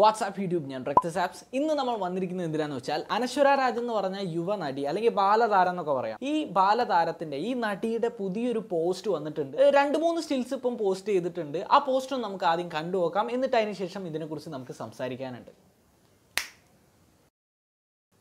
WhatsApp YouTube ഞാൻ ബ്രക്തസ് apps ഇന്ന് നമ്മൾ വന്നിരിക്കുന്നത് എന്തിനാന്ന് വെച്ചാൽ അനശ്വര രാജ് എന്ന് പറഞ്ഞ യുവ നടി അല്ലെങ്കിൽ ബാലതാരം എന്നൊക്കെ പറയാം ഈ ബാലതാരത്തിന്റെ ഈ നടിയുടെ പുതിയൊരു പോസ്റ്റ് വന്നിട്ടുണ്ട് രണ്ട് മൂന്ന് സ്റ്റിൽസ് ഇപ്പം പോസ്റ്റ് ചെയ്തിട്ടുണ്ട് ആ പോസ്റ്റ് നമുക്ക് ആദ്യം നോക്കാം എന്നിട്ട് അതിനുശേഷം ഇതിനെക്കുറിച്ച് നമുക്ക് സംസാരിക്കാനുണ്ട്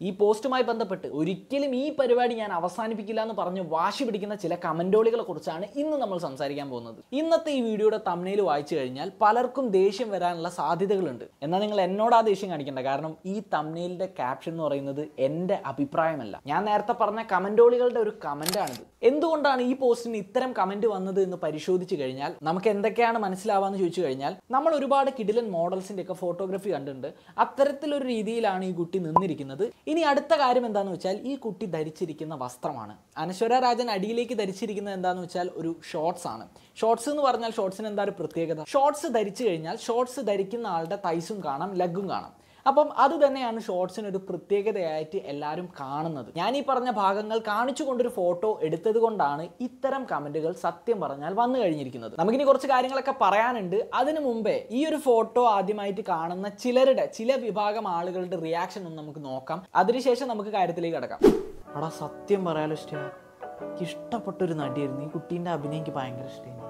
ഈ പോസ്റ്റുമായി ബന്ധപ്പെട്ട് ഒരിക്കലും ഈ പരിപാടി ഞാൻ അവസാനിപ്പിക്കില്ല എന്ന് പറഞ്ഞ് വാശി പിടിക്കുന്ന ചില കമൻറ്റോളികളെ കുറിച്ചാണ് ഇന്ന് നമ്മൾ സംസാരിക്കാൻ പോകുന്നത് ഇന്നത്തെ ഈ വീഡിയോയുടെ തമ്മിൽ വായിച്ചു കഴിഞ്ഞാൽ പലർക്കും ദേഷ്യം വരാനുള്ള സാധ്യതകളുണ്ട് എന്നാൽ നിങ്ങൾ എന്നോട് ആ ദേഷ്യം കാണിക്കേണ്ട കാരണം ഈ തമ്മിലിൻ്റെ ക്യാപ്ഷൻ എന്ന് പറയുന്നത് എൻ്റെ അഭിപ്രായമല്ല ഞാൻ നേരത്തെ പറഞ്ഞ കമൻറ്റോളികളുടെ ഒരു കമൻ്റാണിത് എന്തുകൊണ്ടാണ് ഈ പോസ്റ്റിന് ഇത്തരം കമന്റ് വന്നത് എന്ന് പരിശോധിച്ച് കഴിഞ്ഞാൽ നമുക്ക് എന്തൊക്കെയാണ് മനസ്സിലാവാന്ന് ചോദിച്ചു കഴിഞ്ഞാൽ നമ്മൾ ഒരുപാട് കിഡിലൻ മോഡൽസിന്റെ ഒക്കെ ഫോട്ടോഗ്രാഫി കണ്ടിട്ടുണ്ട് അത്തരത്തിലൊരു രീതിയിലാണ് ഈ കുട്ടി നിന്നിരിക്കുന്നത് ഇനി അടുത്ത കാര്യം എന്താന്ന് വെച്ചാൽ ഈ കുട്ടി ധരിച്ചിരിക്കുന്ന വസ്ത്രമാണ് അനശ്വര രാജൻ അടിയിലേക്ക് ധരിച്ചിരിക്കുന്നത് എന്താന്ന് വെച്ചാൽ ഒരു ഷോർട്സ് ആണ് ഷോർട്സ് എന്ന് പറഞ്ഞാൽ ഷോർട്സിന് എന്താ ഒരു പ്രത്യേകത ഷോർട്സ് ധരിച്ചു കഴിഞ്ഞാൽ ഷോർട്സ് ധരിക്കുന്ന ആളുടെ തൈസും കാണാം ലഗും കാണാം അപ്പം അത് തന്നെയാണ് ഷോർട്സിന് ഒരു പ്രത്യേകതയായിട്ട് എല്ലാവരും കാണുന്നത് ഞാൻ ഈ പറഞ്ഞ ഭാഗങ്ങൾ കാണിച്ചു കൊണ്ടൊരു ഫോട്ടോ എടുത്തത് കൊണ്ടാണ് ഇത്തരം കമന്റുകൾ സത്യം പറഞ്ഞാൽ വന്നു കഴിഞ്ഞിരിക്കുന്നത് നമുക്കിനി കുറച്ച് കാര്യങ്ങളൊക്കെ പറയാനുണ്ട് അതിനു മുമ്പേ ഈ ഒരു ഫോട്ടോ ആദ്യമായിട്ട് കാണുന്ന ചിലരുടെ ചില വിഭാഗം ആളുകളുടെ റിയാക്ഷൻ ഒന്ന് നമുക്ക് നോക്കാം അതിനുശേഷം നമുക്ക് കാര്യത്തിലേക്ക് കിടക്കാം അടാ സത്യം പറയാലോ ഇഷ്ടമാണ് എനിക്ക് ഇഷ്ടപ്പെട്ടൊരു നടിയായിരുന്നു ഈ കുട്ടീൻ്റെ അഭിനയം എനിക്ക് ഭയങ്കര ഇഷ്ടമായിരുന്നു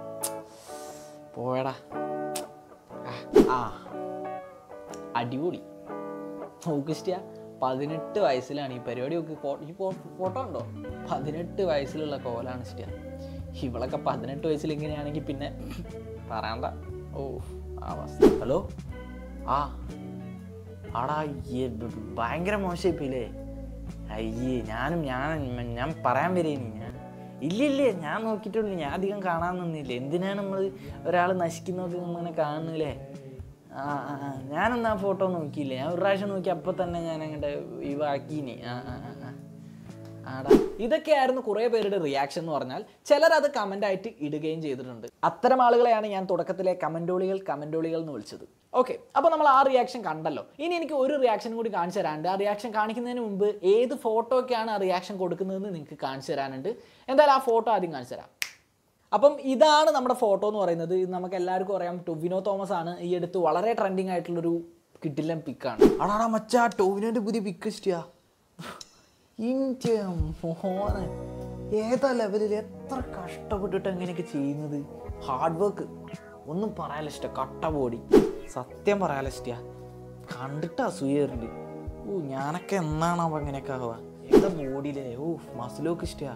പോയടാ ആ അടിപൊളി ഓഗസ്റ്റ് പതിനെട്ട് വയസ്സിലാണ് ഈ പരിപാടി ഒക്കെ ഈ ഫോട്ടോ ഉണ്ടോ പതിനെട്ട് വയസ്സിലുള്ള കോലാണ് സ്റ്റിയ ഇവളൊക്കെ പതിനെട്ട് വയസ്സിൽ ഇങ്ങനെയാണെങ്കിൽ പിന്നെ പറയണ്ട ഓ അവസ്ഥ ഹലോ ആ ആടാ ഭയങ്കര മോശമായിപ്പോയില്ലേ അയ്യേ ഞാനും ഞാൻ ഞാൻ പറയാൻ വരേനി ഞാൻ ഇല്ല ഇല്ല ഞാൻ നോക്കിയിട്ടുള്ളൂ ഞാൻ അധികം കാണാൻ നിന്നില്ല എന്തിനാണ് നമ്മൾ ഒരാൾ നശിക്കുന്നതൊക്കെ ഇങ്ങനെ കാണുന്നില്ലേ ആ ഫോട്ടോ നോക്കിയില്ലേ ഞാൻ ഒരു പ്രാവശ്യം നോക്കി അപ്പൊ തന്നെ ഞാൻ അങ്ങോട്ട് ഇവാക്കിനി ആ ആടാ ഇതൊക്കെയായിരുന്നു കുറേ പേരുടെ റിയാക്ഷൻ എന്ന് പറഞ്ഞാൽ ചിലർ അത് ആയിട്ട് ഇടുകയും ചെയ്തിട്ടുണ്ട് അത്തരം ആളുകളെയാണ് ഞാൻ തുടക്കത്തിലെ കമന്റോളികൾ കമന്റോളികൾ എന്ന് വിളിച്ചത് ഓക്കെ അപ്പോൾ നമ്മൾ ആ റിയാക്ഷൻ കണ്ടല്ലോ ഇനി എനിക്ക് ഒരു റിയാക്ഷൻ കൂടി കാണിച്ചു തരാനുണ്ട് ആ റിയാക്ഷൻ കാണിക്കുന്നതിന് മുമ്പ് ഏത് ഫോട്ടോയ്ക്കാണ് ആ റിയാക്ഷൻ കൊടുക്കുന്നതെന്ന് നിങ്ങൾക്ക് കാണിച്ചു തരാനുണ്ട് എന്തായാലും ആ ഫോട്ടോ ആദ്യം കാണിച്ചു തരാം അപ്പം ഇതാണ് നമ്മുടെ ഫോട്ടോ എന്ന് പറയുന്നത് ഇത് നമുക്ക് എല്ലാവർക്കും അറിയാം ടൊവിനോ തോമസ് ആണ് ഈ അടുത്ത് വളരെ ട്രെൻഡിങ് ആയിട്ടുള്ളൊരു കിട്ടില്ല പിക്കാണ് അടാടാ മച്ചാ ടൊവിനോൻ്റെ പുതിയ പിക്ക് ഇഷ്ടിയാ ഇന്ത്യ ഏതാ ലെവലിൽ എത്ര കഷ്ടപ്പെട്ടിട്ട് എങ്ങനെയൊക്കെ ചെയ്യുന്നത് ഹാർഡ് വർക്ക് ഒന്നും ഇഷ്ട കട്ട പോടി സത്യം ഇഷ്ടിയാ കണ്ടിട്ട് അസൂയ ഓ ഞാനൊക്കെ എന്നാണ് അപ്പം എങ്ങനെയൊക്കെ ആവുക എന്താ ബോഡിയിലെ ഓ മസിലൊക്കെ ഇഷ്ടയാ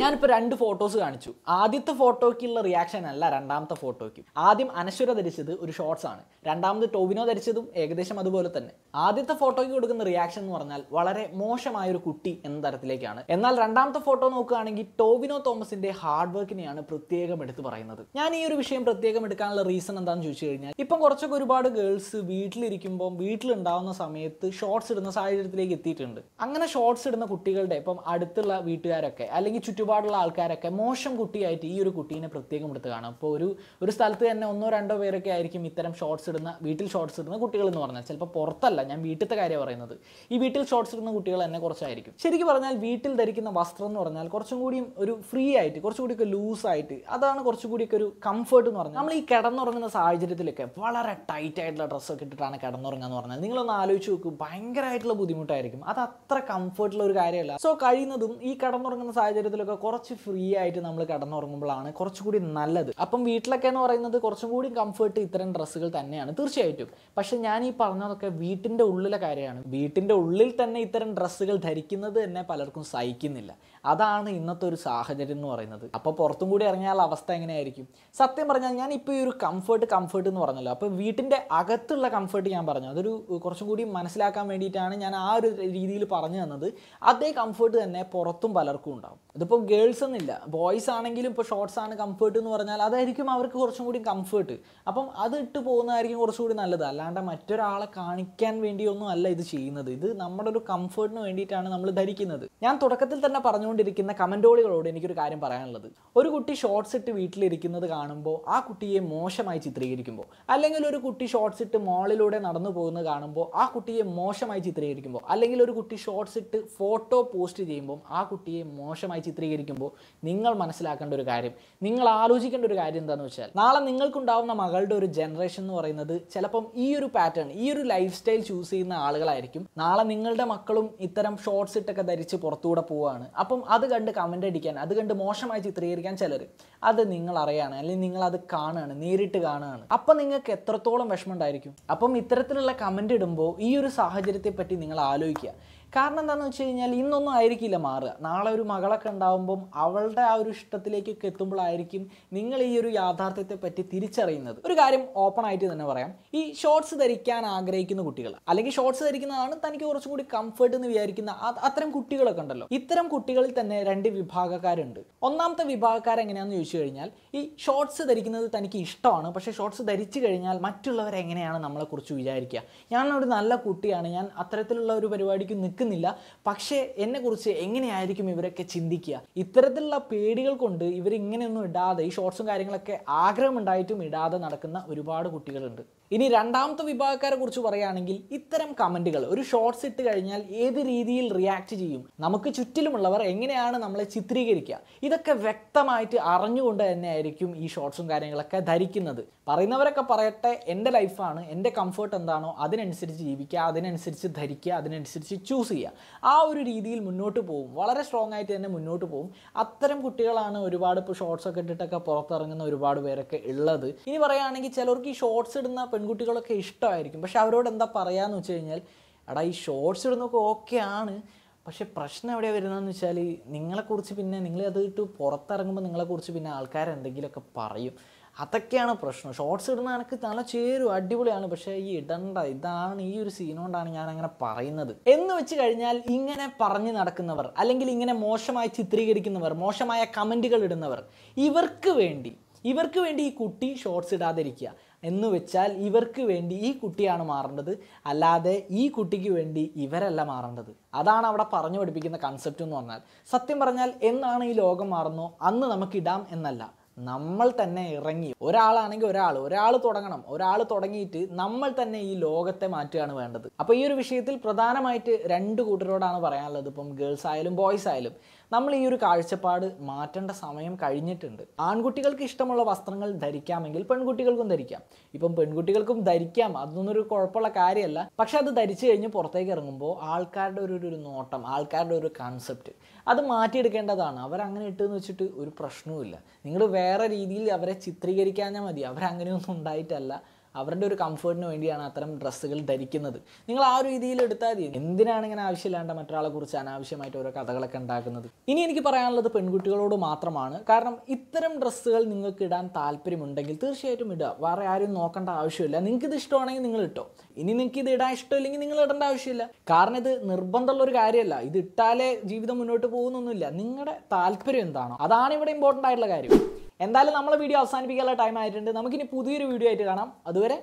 ഞാനിപ്പോൾ രണ്ട് ഫോട്ടോസ് കാണിച്ചു ആദ്യത്തെ ഫോട്ടോയ്ക്കുള്ള റിയാക്ഷൻ അല്ല രണ്ടാമത്തെ ഫോട്ടോയ്ക്ക് ആദ്യം അനശ്വര ധരിച്ചത് ഒരു ഷോർട്സ് ആണ് രണ്ടാമത് ടോവിനോ ധരിച്ചതും ഏകദേശം അതുപോലെ തന്നെ ആദ്യത്തെ ഫോട്ടോയ്ക്ക് കൊടുക്കുന്ന റിയാക്ഷൻ എന്ന് പറഞ്ഞാൽ വളരെ മോശമായ ഒരു കുട്ടി എന്ന തരത്തിലേക്കാണ് എന്നാൽ രണ്ടാമത്തെ ഫോട്ടോ നോക്കുകയാണെങ്കിൽ ടോവിനോ തോമസിന്റെ ഹാർഡ് വർക്കിനെയാണ് പ്രത്യേകം എടുത്തു പറയുന്നത് ഞാൻ ഈ ഒരു വിഷയം പ്രത്യേകം എടുക്കാനുള്ള റീസൺ എന്താണെന്ന് ചോദിച്ചു കഴിഞ്ഞാൽ ഇപ്പം കുറച്ചൊക്കെ ഒരുപാട് ഗേൾസ് വീട്ടിലിരിക്കുമ്പോൾ വീട്ടിലുണ്ടാവുന്ന സമയത്ത് ഷോർട്സ് ഇടുന്ന സാഹചര്യത്തിലേക്ക് എത്തിയിട്ടുണ്ട് അങ്ങനെ ഷോർട്സ് ഇടുന്ന കുട്ടികളുടെ ഇപ്പം അടുത്തുള്ള വീട്ടുകാരൊക്കെ അല്ലെങ്കിൽ ചുറ്റുപാടുള്ള ആൾക്കാരൊക്കെ മോശം കുട്ടിയായിട്ട് ഈ ഒരു കുട്ടീനെ പ്രത്യേകം എടുത്ത് കാണാം അപ്പോൾ ഒരു ഒരു സ്ഥലത്ത് തന്നെ ഒന്നോ രണ്ടോ പേരൊക്കെ ആയിരിക്കും ഇത്തരം ഷോർട്സ് ഇടുന്ന വീട്ടിൽ ഷോർട്സ് ഇടുന്ന കുട്ടികൾ എന്ന് പറഞ്ഞാൽ ചിലപ്പോൾ പുറത്തല്ല ഞാൻ വീട്ടിലത്തെ കാര്യം പറയുന്നത് ഈ വീട്ടിൽ ഷോർട്സ് ഇടുന്ന കുട്ടികൾ തന്നെ കുറച്ചായിരിക്കും ശരിക്കും പറഞ്ഞാൽ വീട്ടിൽ ധരിക്കുന്ന വസ്ത്രം എന്ന് പറഞ്ഞാൽ കുറച്ചും കൂടിയും ഒരു ഫ്രീ ആയിട്ട് കുറച്ചും കൂടിയൊക്കെ ലൂസായിട്ട് അതാണ് കുറച്ചും കൂടിയൊക്കെ ഒരു കംഫർട്ട് എന്ന് പറഞ്ഞാൽ നമ്മൾ ഈ കിടന്നുറങ്ങുന്ന സാഹചര്യത്തിലൊക്കെ വളരെ ടൈറ്റ് ആയിട്ടുള്ള ഡ്രസ്സൊക്കെ ഇട്ടിട്ടാണ് കിടന്നുറങ്ങുക എന്ന് പറഞ്ഞാൽ നിങ്ങളൊന്ന് ആലോചിച്ച് നോക്കൂ ഭയങ്കരമായിട്ടുള്ള ബുദ്ധിമുട്ടായിരിക്കും അത് അത്ര കംഫർട്ടുള്ള ഒരു കാര്യമല്ല സോ കഴിയുന്നതും ഈ കിടന്നുറങ്ങുന്ന സാഹചര്യത്തിലൊക്കെ കുറച്ച് ഫ്രീ ആയിട്ട് നമ്മൾ കിടന്നുറങ്ങുമ്പോഴാണ് കുറച്ചുകൂടി നല്ലത് അപ്പം വീട്ടിലൊക്കെ എന്ന് പറയുന്നത് കുറച്ചും കൂടി കംഫർട്ട് ഇത്തരം ഡ്രസ്സുകൾ തന്നെയാണ് തീർച്ചയായിട്ടും പക്ഷെ ഞാൻ ഈ പറഞ്ഞതൊക്കെ വീട്ടിൻ്റെ ഉള്ളിലെ കാര്യമാണ് വീട്ടിൻ്റെ ഉള്ളിൽ തന്നെ ഇത്തരം ഡ്രസ്സുകൾ ധരിക്കുന്നത് തന്നെ പലർക്കും സഹിക്കുന്നില്ല അതാണ് ഇന്നത്തെ ഒരു സാഹചര്യം എന്ന് പറയുന്നത് അപ്പോൾ പുറത്തും കൂടി ഇറങ്ങിയാൽ അവസ്ഥ എങ്ങനെയായിരിക്കും സത്യം പറഞ്ഞാൽ ഞാൻ ഇപ്പോൾ ഈ ഒരു കംഫർട്ട് കംഫർട്ട് എന്ന് പറഞ്ഞല്ലോ അപ്പോൾ വീട്ടിൻ്റെ അകത്തുള്ള കംഫർട്ട് ഞാൻ പറഞ്ഞു അതൊരു കുറച്ചും കൂടി മനസ്സിലാക്കാൻ വേണ്ടിയിട്ടാണ് ഞാൻ ആ ഒരു രീതിയിൽ പറഞ്ഞു തന്നത് അതേ കംഫർട്ട് തന്നെ പുറത്തും പലർക്കും ഉണ്ട് about ഇതിപ്പോൾ ഗേൾസ് എന്നില്ല ബോയ്സ് ആണെങ്കിലും ഇപ്പോൾ ഷോർട്സ് ആണ് കംഫേർട്ട് എന്ന് പറഞ്ഞാൽ അതായിരിക്കും അവർക്ക് കുറച്ചും കൂടി കംഫേർട്ട് അപ്പം അത് ഇട്ട് പോകുന്നതായിരിക്കും കുറച്ചുകൂടി നല്ലത് അല്ലാണ്ട് മറ്റൊരാളെ കാണിക്കാൻ വേണ്ടിയൊന്നും അല്ല ഇത് ചെയ്യുന്നത് ഇത് നമ്മുടെ ഒരു കംഫേർട്ടിന് വേണ്ടിയിട്ടാണ് നമ്മൾ ധരിക്കുന്നത് ഞാൻ തുടക്കത്തിൽ തന്നെ പറഞ്ഞുകൊണ്ടിരിക്കുന്ന കമൻറ്റോളികളോട് എനിക്കൊരു കാര്യം പറയാനുള്ളത് ഒരു കുട്ടി ഷോർട്സ് ഇട്ട് വീട്ടിലിരിക്കുന്നത് കാണുമ്പോൾ ആ കുട്ടിയെ മോശമായി ചിത്രീകരിക്കുമ്പോൾ അല്ലെങ്കിൽ ഒരു കുട്ടി ഷോർട്സ് ഇട്ട് മോളിലൂടെ നടന്നു പോകുന്നത് കാണുമ്പോൾ ആ കുട്ടിയെ മോശമായി ചിത്രീകരിക്കുമ്പോൾ അല്ലെങ്കിൽ ഒരു കുട്ടി ഷോർട്സ് ഇട്ട് ഫോട്ടോ പോസ്റ്റ് ചെയ്യുമ്പോൾ ആ കുട്ടിയെ മോശമായി ചിത്രീകരിക്കുമ്പോൾ നിങ്ങൾ മനസ്സിലാക്കേണ്ട ഒരു കാര്യം നിങ്ങൾ ആലോചിക്കേണ്ട ഒരു കാര്യം എന്താണെന്ന് വെച്ചാൽ നാളെ നിങ്ങൾക്കുണ്ടാവുന്ന മകളുടെ ഒരു ജനറേഷൻ എന്ന് പറയുന്നത് ചിലപ്പം ഈ ഒരു പാറ്റേൺ ഈ ഒരു ലൈഫ് സ്റ്റൈൽ ചൂസ് ചെയ്യുന്ന ആളുകളായിരിക്കും നാളെ നിങ്ങളുടെ മക്കളും ഇത്തരം ഷോർട്സ് ഇട്ടൊക്കെ ധരിച്ച് പുറത്തുകൂടെ പോവുകയാണ് അപ്പം അത് കണ്ട് കമൻ്റ് അടിക്കാൻ അത് കണ്ട് മോശമായി ചിത്രീകരിക്കാൻ ചിലർ അത് നിങ്ങൾ അറിയാണ് അല്ലെങ്കിൽ നിങ്ങൾ അത് കാണുകയാണ് നേരിട്ട് കാണുകയാണ് അപ്പം നിങ്ങൾക്ക് എത്രത്തോളം വിഷമം ഉണ്ടായിരിക്കും അപ്പം ഇത്തരത്തിലുള്ള കമൻ്റ് ഇടുമ്പോൾ ഈ ഒരു സാഹചര്യത്തെ പറ്റി നിങ്ങൾ ആലോചിക്കുക കാരണം എന്താണെന്ന് വെച്ച് കഴിഞ്ഞാൽ ഇന്നൊന്നും ആയിരിക്കില്ല മാറുക നാളെ ഒരു മകളൊക്കെ ഉണ്ടാവുമ്പം അവളുടെ ആ ഒരു ഇഷ്ടത്തിലേക്കൊക്കെ എത്തുമ്പോഴായിരിക്കും നിങ്ങൾ ഈ ഒരു യാഥാർത്ഥ്യത്തെ പറ്റി തിരിച്ചറിയുന്നത് ഒരു കാര്യം ഓപ്പൺ ആയിട്ട് തന്നെ പറയാം ഈ ഷോർട്സ് ധരിക്കാൻ ആഗ്രഹിക്കുന്ന കുട്ടികൾ അല്ലെങ്കിൽ ഷോർട്സ് ധരിക്കുന്നതാണ് തനിക്ക് കുറച്ചും കൂടി കംഫർട്ട് എന്ന് വിചാരിക്കുന്ന അത്തരം കുട്ടികളൊക്കെ ഉണ്ടല്ലോ ഇത്തരം കുട്ടികളിൽ തന്നെ രണ്ട് വിഭാഗക്കാരുണ്ട് ഒന്നാമത്തെ വിഭാഗക്കാർ എങ്ങനെയാണെന്ന് ചോദിച്ചു കഴിഞ്ഞാൽ ഈ ഷോർട്സ് ധരിക്കുന്നത് തനിക്ക് ഇഷ്ടമാണ് പക്ഷേ ഷോർട്സ് ധരിച്ചു കഴിഞ്ഞാൽ മറ്റുള്ളവരെങ്ങനെയാണ് നമ്മളെക്കുറിച്ച് വിചാരിക്കുക ഞാനൊരു നല്ല കുട്ടിയാണ് ഞാൻ അത്തരത്തിലുള്ള ഒരു പരിപാടിക്ക് നിൽക്കുന്നില്ല പക്ഷേ എന്നെക്കുറിച്ച് എങ്ങനെയായിരിക്കും ഇവരൊക്കെ ചിന്തിക്കുക ഇത്തരത്തിലുള്ള പേടികൾ കൊണ്ട് ഇവരിങ്ങനെയൊന്നും ഇടാതെ ഈ ഷോർട്സും കാര്യങ്ങളൊക്കെ ആഗ്രഹമുണ്ടായിട്ടും ഇടാതെ നടക്കുന്ന ഒരുപാട് കുട്ടികളുണ്ട് ഇനി രണ്ടാമത്തെ വിഭാഗക്കാരെ കുറിച്ച് പറയുകയാണെങ്കിൽ ഇത്തരം കമൻറ്റുകൾ ഒരു ഷോർട്സ് ഇട്ട് കഴിഞ്ഞാൽ ഏത് രീതിയിൽ റിയാക്ട് ചെയ്യും നമുക്ക് ചുറ്റിലുമുള്ളവർ എങ്ങനെയാണ് നമ്മളെ ചിത്രീകരിക്കുക ഇതൊക്കെ വ്യക്തമായിട്ട് അറിഞ്ഞുകൊണ്ട് തന്നെയായിരിക്കും ഈ ഷോർട്സും കാര്യങ്ങളൊക്കെ ധരിക്കുന്നത് പറയുന്നവരൊക്കെ പറയട്ടെ എൻ്റെ ലൈഫാണ് എൻ്റെ കംഫർട്ട് എന്താണോ അതിനനുസരിച്ച് ജീവിക്കുക അതിനനുസരിച്ച് ധരിക്കുക അതിനനുസരിച്ച് ചൂസ് ചെയ്യുക ആ ഒരു രീതിയിൽ മുന്നോട്ട് പോകും വളരെ സ്ട്രോങ് ആയിട്ട് തന്നെ മുന്നോട്ട് പോകും അത്തരം കുട്ടികളാണ് ഒരുപാട് ഇപ്പോൾ ഷോർട്സ് ഒക്കെ ഇട്ടിട്ടൊക്കെ പുറത്തിറങ്ങുന്ന ഒരുപാട് പേരൊക്കെ ഉള്ളത് ഇനി പറയുകയാണെങ്കിൽ ചിലർക്ക് ഈ ഷോർട്സ് ഇടുന്ന പെൺകുട്ടികളൊക്കെ ഇഷ്ടമായിരിക്കും പക്ഷേ അവരോട് എന്താ പറയുകയെന്ന് വെച്ച് കഴിഞ്ഞാൽ എടാ ഈ ഷോർട്സ് ഇടുന്നൊക്കെ ഓക്കെ ആണ് പക്ഷെ പ്രശ്നം എവിടെയാണ് വരുന്നതെന്ന് വെച്ചാൽ നിങ്ങളെക്കുറിച്ച് പിന്നെ നിങ്ങളെ അത് ഇട്ട് പുറത്തിറങ്ങുമ്പോൾ നിങ്ങളെക്കുറിച്ച് പിന്നെ ആൾക്കാരെന്തെങ്കിലുമൊക്കെ പറയും അതൊക്കെയാണ് പ്രശ്നം ഷോർട്സ് ഇടുന്ന എനിക്ക് നല്ല ചേരും അടിപൊളിയാണ് പക്ഷേ ഈ ഇടണ്ട ഇതാണ് ഈ ഒരു സീനുകൊണ്ടാണ് ഞാൻ അങ്ങനെ പറയുന്നത് എന്ന് വെച്ച് കഴിഞ്ഞാൽ ഇങ്ങനെ പറഞ്ഞു നടക്കുന്നവർ അല്ലെങ്കിൽ ഇങ്ങനെ മോശമായി ചിത്രീകരിക്കുന്നവർ മോശമായ കമൻറ്റുകൾ ഇടുന്നവർ ഇവർക്ക് വേണ്ടി ഇവർക്ക് വേണ്ടി ഈ കുട്ടി ഷോർട്സ് ഇടാതിരിക്കുക എന്ന് വെച്ചാൽ ഇവർക്ക് വേണ്ടി ഈ കുട്ടിയാണ് മാറേണ്ടത് അല്ലാതെ ഈ കുട്ടിക്ക് വേണ്ടി ഇവരല്ല മാറേണ്ടത് അതാണ് അവിടെ പറഞ്ഞു പഠിപ്പിക്കുന്ന കൺസെപ്റ്റ് എന്ന് പറഞ്ഞാൽ സത്യം പറഞ്ഞാൽ എന്നാണ് ഈ ലോകം മാറുന്നോ അന്ന് നമുക്കിടാം എന്നല്ല നമ്മൾ തന്നെ ഇറങ്ങി ഒരാളാണെങ്കിൽ ഒരാൾ ഒരാൾ തുടങ്ങണം ഒരാൾ തുടങ്ങിയിട്ട് നമ്മൾ തന്നെ ഈ ലോകത്തെ മാറ്റുകയാണ് വേണ്ടത് അപ്പോൾ ഈ ഒരു വിഷയത്തിൽ പ്രധാനമായിട്ട് രണ്ട് കൂട്ടരോടാണ് പറയാനുള്ളത് ഇപ്പം ഗേൾസ് ആയാലും ബോയ്സ് ആയാലും നമ്മൾ ഈ ഒരു കാഴ്ചപ്പാട് മാറ്റേണ്ട സമയം കഴിഞ്ഞിട്ടുണ്ട് ആൺകുട്ടികൾക്ക് ഇഷ്ടമുള്ള വസ്ത്രങ്ങൾ ധരിക്കാമെങ്കിൽ പെൺകുട്ടികൾക്കും ധരിക്കാം ഇപ്പം പെൺകുട്ടികൾക്കും ധരിക്കാം അതൊന്നും ഒരു കുഴപ്പമുള്ള കാര്യമല്ല പക്ഷെ അത് ധരിച്ചു കഴിഞ്ഞ് പുറത്തേക്ക് ഇറങ്ങുമ്പോൾ ആൾക്കാരുടെ ഒരു ഒരു നോട്ടം ആൾക്കാരുടെ ഒരു കൺസെപ്റ്റ് അത് മാറ്റിയെടുക്കേണ്ടതാണ് അവരങ്ങനെ ഇട്ടെന്ന് വെച്ചിട്ട് ഒരു പ്രശ്നവുമില്ല നിങ്ങൾ വേറെ രീതിയിൽ അവരെ ചിത്രീകരിക്കാഞ്ഞാൽ മതി അവരങ്ങനെയൊന്നും ഉണ്ടായിട്ടല്ല അവരുടെ ഒരു കംഫേർട്ടിന് വേണ്ടിയാണ് അത്തരം ഡ്രസ്സുകൾ ധരിക്കുന്നത് നിങ്ങൾ ആ ഒരു രീതിയിൽ എടുത്താൽ മതി എന്തിനാണ് ഇങ്ങനെ ആവശ്യമില്ലാണ്ട് മറ്റൊരാളെ കുറിച്ച് അനാവശ്യമായിട്ട് ഓരോ കഥകളൊക്കെ ഉണ്ടാക്കുന്നത് ഇനി എനിക്ക് പറയാനുള്ളത് പെൺകുട്ടികളോട് മാത്രമാണ് കാരണം ഇത്തരം ഡ്രസ്സുകൾ നിങ്ങൾക്ക് ഇടാൻ താല്പര്യമുണ്ടെങ്കിൽ തീർച്ചയായിട്ടും ഇടുക വേറെ ആരും നോക്കേണ്ട ആവശ്യമില്ല നിങ്ങൾക്ക് ഇത് ഇഷ്ടമാണെങ്കിൽ നിങ്ങൾ ഇട്ടോ ഇനി നിങ്ങൾക്ക് ഇത് ഇടാൻ ഇഷ്ടമില്ലെങ്കിൽ നിങ്ങൾ ഇടേണ്ട ആവശ്യമില്ല കാരണം ഇത് നിർബന്ധമുള്ള ഒരു കാര്യമല്ല ഇത് ഇട്ടാലേ ജീവിതം മുന്നോട്ട് പോകുന്നൊന്നുമില്ല നിങ്ങളുടെ താല്പര്യം എന്താണോ അതാണ് ഇവിടെ ഇമ്പോർട്ടൻ്റ് ആയിട്ടുള്ള കാര്യം എന്തായാലും നമ്മളെ വീഡിയോ അവസാനിപ്പിക്കാനുള്ള ടൈം ആയിട്ടുണ്ട് നമുക്കിനി പുതിയൊരു വീഡിയോ ആയിട്ട് കാണാം അതുവരെ